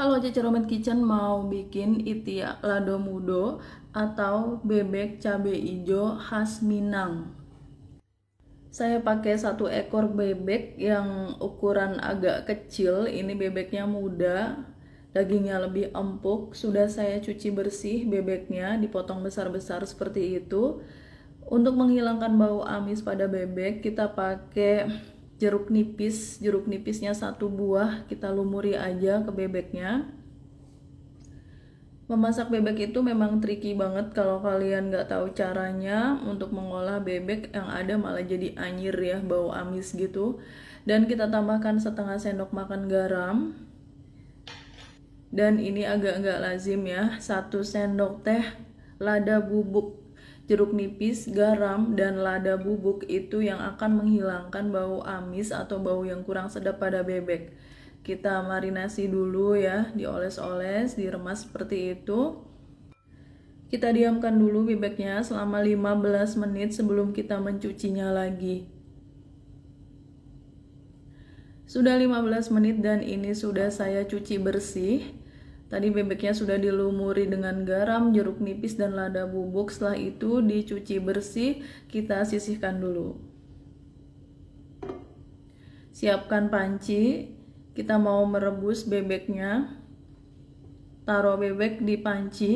Kalau aja Ceromet Kitchen mau bikin iti lado mudo atau bebek cabe ijo khas Minang. Saya pakai satu ekor bebek yang ukuran agak kecil, ini bebeknya muda, dagingnya lebih empuk. Sudah saya cuci bersih bebeknya, dipotong besar-besar seperti itu. Untuk menghilangkan bau amis pada bebek, kita pakai jeruk nipis jeruk nipisnya satu buah kita lumuri aja ke bebeknya memasak bebek itu memang tricky banget kalau kalian nggak tahu caranya untuk mengolah bebek yang ada malah jadi anyir ya bau amis gitu dan kita tambahkan setengah sendok makan garam dan ini agak nggak lazim ya satu sendok teh lada bubuk jeruk nipis, garam, dan lada bubuk itu yang akan menghilangkan bau amis atau bau yang kurang sedap pada bebek. Kita marinasi dulu ya, dioles-oles, diremas seperti itu. Kita diamkan dulu bebeknya selama 15 menit sebelum kita mencucinya lagi. Sudah 15 menit dan ini sudah saya cuci bersih. Tadi bebeknya sudah dilumuri dengan garam, jeruk nipis, dan lada bubuk. Setelah itu dicuci bersih, kita sisihkan dulu. Siapkan panci, kita mau merebus bebeknya. Taruh bebek di panci.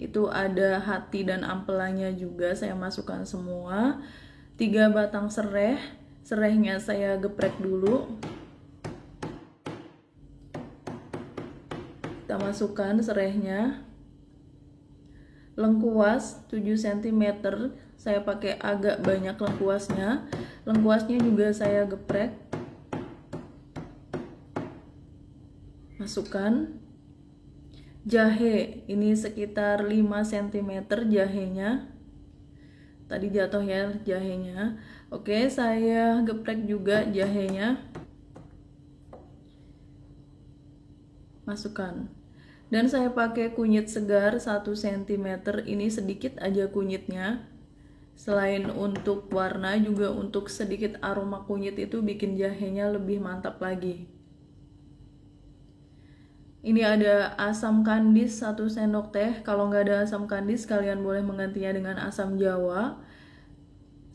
Itu ada hati dan ampelanya juga saya masukkan semua. Tiga batang serai, serainya saya geprek dulu. kita masukkan serehnya lengkuas 7 cm saya pakai agak banyak lengkuasnya lengkuasnya juga saya geprek masukkan jahe ini sekitar 5 cm jahenya tadi jatuh ya jahenya oke saya geprek juga jahenya masukkan dan saya pakai kunyit segar 1 cm ini sedikit aja kunyitnya selain untuk warna juga untuk sedikit aroma kunyit itu bikin jahenya lebih mantap lagi ini ada asam kandis 1 sendok teh kalau nggak ada asam kandis kalian boleh menggantinya dengan asam jawa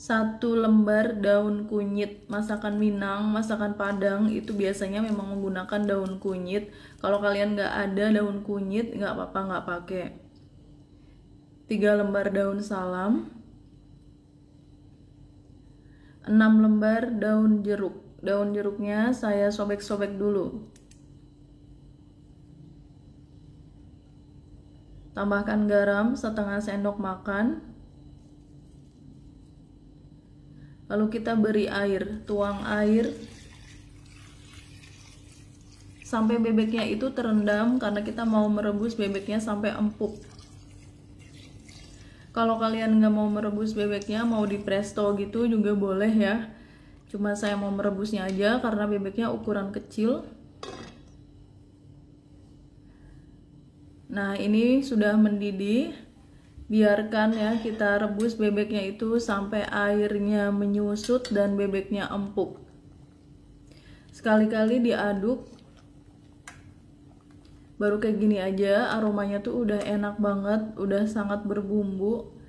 satu lembar daun kunyit masakan Minang, masakan Padang itu biasanya memang menggunakan daun kunyit. Kalau kalian nggak ada daun kunyit, nggak apa-apa nggak pakai. Tiga lembar daun salam, enam lembar daun jeruk. Daun jeruknya saya sobek-sobek dulu. Tambahkan garam setengah sendok makan, lalu kita beri air tuang air sampai bebeknya itu terendam karena kita mau merebus bebeknya sampai empuk kalau kalian nggak mau merebus bebeknya mau di presto gitu juga boleh ya cuma saya mau merebusnya aja karena bebeknya ukuran kecil nah ini sudah mendidih biarkan ya kita rebus bebeknya itu sampai airnya menyusut dan bebeknya empuk sekali-kali diaduk baru kayak gini aja aromanya tuh udah enak banget udah sangat berbumbu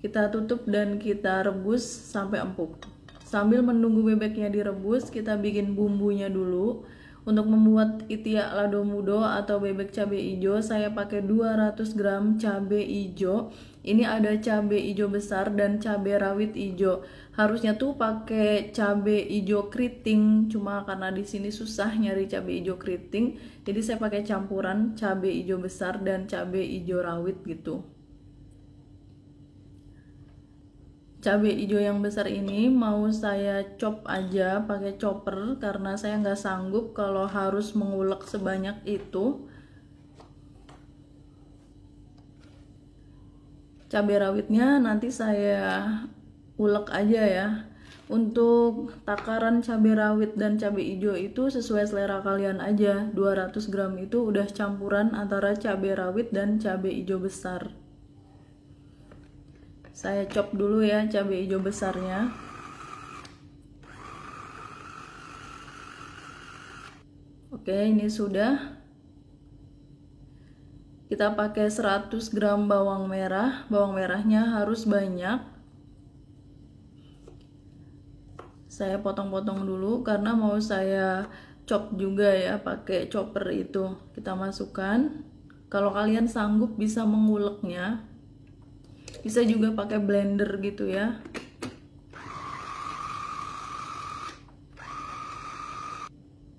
kita tutup dan kita rebus sampai empuk sambil menunggu bebeknya direbus kita bikin bumbunya dulu untuk membuat itia mudo atau bebek cabai hijau, saya pakai 200 gram cabai hijau. Ini ada cabai hijau besar dan cabai rawit hijau. Harusnya tuh pakai cabai hijau keriting, cuma karena di sini susah nyari cabai hijau keriting, jadi saya pakai campuran cabai hijau besar dan cabai hijau rawit gitu. cabai hijau yang besar ini mau saya chop aja pakai chopper karena saya nggak sanggup kalau harus mengulek sebanyak itu cabai rawitnya nanti saya ulek aja ya untuk takaran cabai rawit dan cabai hijau itu sesuai selera kalian aja 200 gram itu udah campuran antara cabai rawit dan cabai hijau besar saya chop dulu ya cabai hijau besarnya oke ini sudah kita pakai 100 gram bawang merah bawang merahnya harus banyak saya potong-potong dulu karena mau saya chop juga ya pakai chopper itu kita masukkan kalau kalian sanggup bisa menguleknya bisa hmm. juga pakai blender gitu ya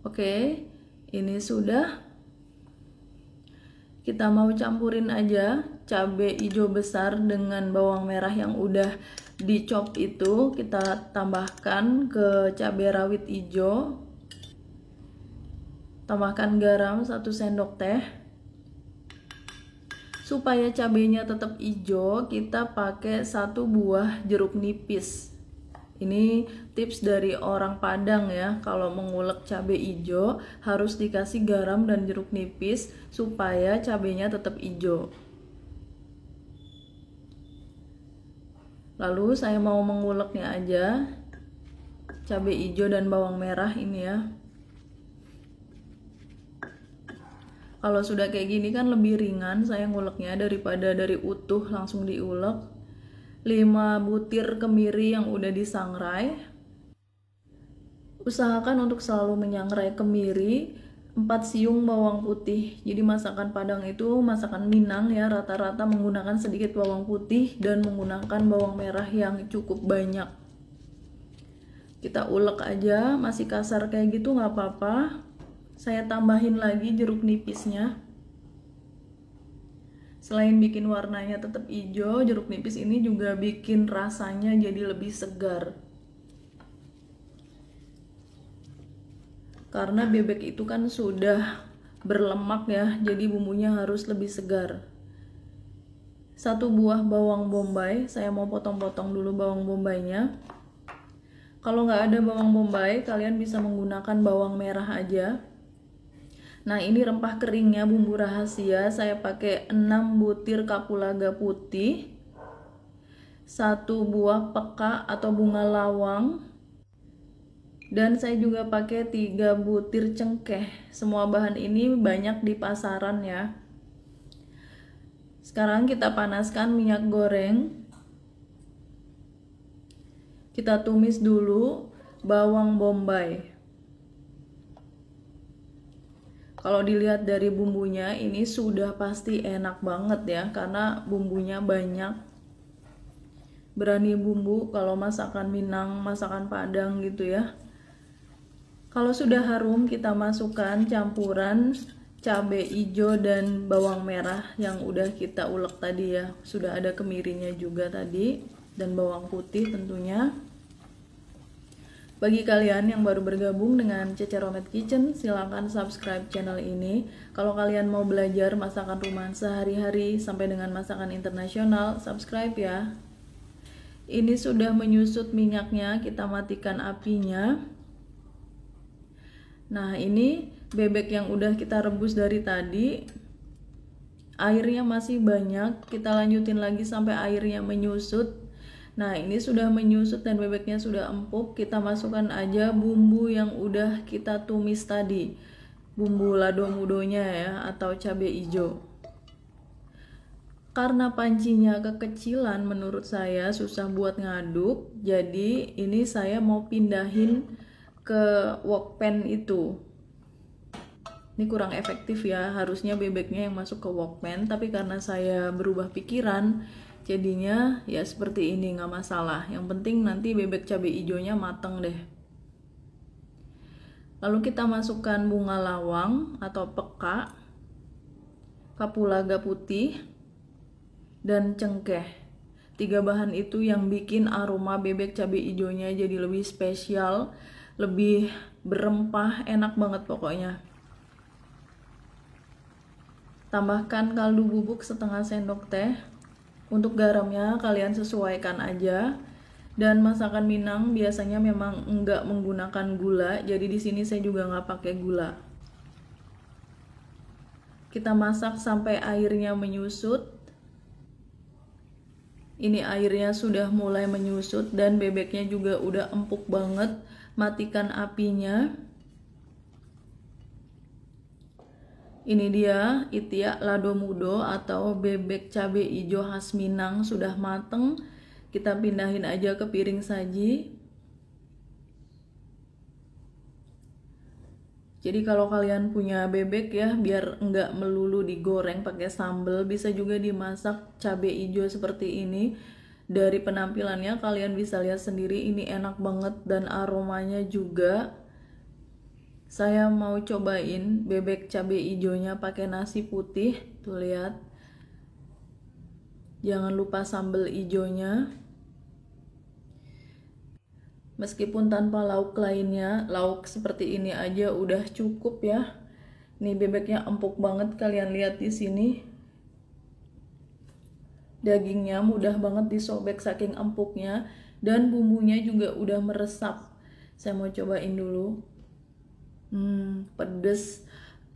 oke ini sudah kita mau campurin aja cabai hijau besar dengan bawang merah yang udah dicop itu kita tambahkan ke cabai rawit hijau tambahkan garam 1 sendok teh supaya cabenya tetap hijau kita pakai satu buah jeruk nipis ini tips dari orang Padang ya kalau mengulek cabe hijau harus dikasih garam dan jeruk nipis supaya cabenya tetap hijau lalu saya mau menguleknya aja cabe hijau dan bawang merah ini ya kalau sudah kayak gini kan lebih ringan saya nguleknya daripada dari utuh langsung diulek 5 butir kemiri yang udah disangrai usahakan untuk selalu menyangrai kemiri 4 siung bawang putih jadi masakan padang itu masakan minang ya rata-rata menggunakan sedikit bawang putih dan menggunakan bawang merah yang cukup banyak kita ulek aja masih kasar kayak gitu nggak apa-apa saya tambahin lagi jeruk nipisnya selain bikin warnanya tetap hijau jeruk nipis ini juga bikin rasanya jadi lebih segar karena bebek itu kan sudah berlemak ya jadi bumbunya harus lebih segar satu buah bawang bombay saya mau potong-potong dulu bawang bombaynya kalau nggak ada bawang bombay kalian bisa menggunakan bawang merah aja Nah ini rempah keringnya bumbu rahasia saya pakai 6 butir kapulaga putih, satu buah peka atau bunga lawang, dan saya juga pakai tiga butir cengkeh. Semua bahan ini banyak di pasaran ya. Sekarang kita panaskan minyak goreng. Kita tumis dulu bawang bombay. Kalau dilihat dari bumbunya ini sudah pasti enak banget ya karena bumbunya banyak. Berani bumbu kalau masakan Minang, masakan Padang gitu ya. Kalau sudah harum kita masukkan campuran cabai hijau dan bawang merah yang udah kita ulek tadi ya. Sudah ada kemirinya juga tadi dan bawang putih tentunya. Bagi kalian yang baru bergabung dengan Romet Kitchen, silahkan subscribe channel ini. Kalau kalian mau belajar masakan rumahan sehari-hari sampai dengan masakan internasional, subscribe ya. Ini sudah menyusut minyaknya, kita matikan apinya. Nah, ini bebek yang udah kita rebus dari tadi. Airnya masih banyak, kita lanjutin lagi sampai airnya menyusut Nah, ini sudah menyusut dan bebeknya sudah empuk, kita masukkan aja bumbu yang udah kita tumis tadi. Bumbu lado mudonya ya atau cabai hijau. Karena pancinya kekecilan menurut saya susah buat ngaduk, jadi ini saya mau pindahin ke wok pan itu. Ini kurang efektif ya, harusnya bebeknya yang masuk ke wok pan tapi karena saya berubah pikiran, jadinya ya seperti ini nggak masalah yang penting nanti bebek cabai hijaunya mateng deh lalu kita masukkan bunga lawang atau peka kapulaga putih dan cengkeh tiga bahan itu yang bikin aroma bebek cabai hijaunya jadi lebih spesial lebih berempah enak banget pokoknya tambahkan kaldu bubuk setengah sendok teh untuk garamnya kalian sesuaikan aja. Dan masakan Minang biasanya memang enggak menggunakan gula, jadi di sini saya juga enggak pakai gula. Kita masak sampai airnya menyusut. Ini airnya sudah mulai menyusut dan bebeknya juga udah empuk banget. Matikan apinya. Ini dia itia lado mudo atau bebek cabe hijau khas Minang sudah mateng. Kita pindahin aja ke piring saji. Jadi kalau kalian punya bebek ya biar nggak melulu digoreng pakai sambal bisa juga dimasak cabe hijau seperti ini. Dari penampilannya kalian bisa lihat sendiri ini enak banget dan aromanya juga saya mau cobain bebek cabe hijaunya pakai nasi putih tuh lihat jangan lupa sambal hijaunya meskipun tanpa lauk lainnya lauk seperti ini aja udah cukup ya nih bebeknya empuk banget kalian lihat di sini dagingnya mudah banget disobek saking empuknya dan bumbunya juga udah meresap saya mau cobain dulu hmm, pedes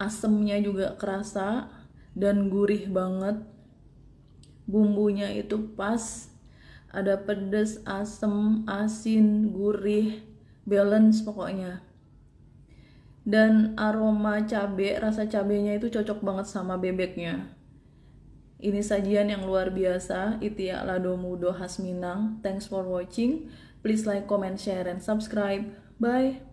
asemnya juga kerasa dan gurih banget bumbunya itu pas ada pedes asem asin gurih balance pokoknya dan aroma cabe rasa cabenya itu cocok banget sama bebeknya ini sajian yang luar biasa Itia Lado Mudo khas Minang thanks for watching please like comment share and subscribe bye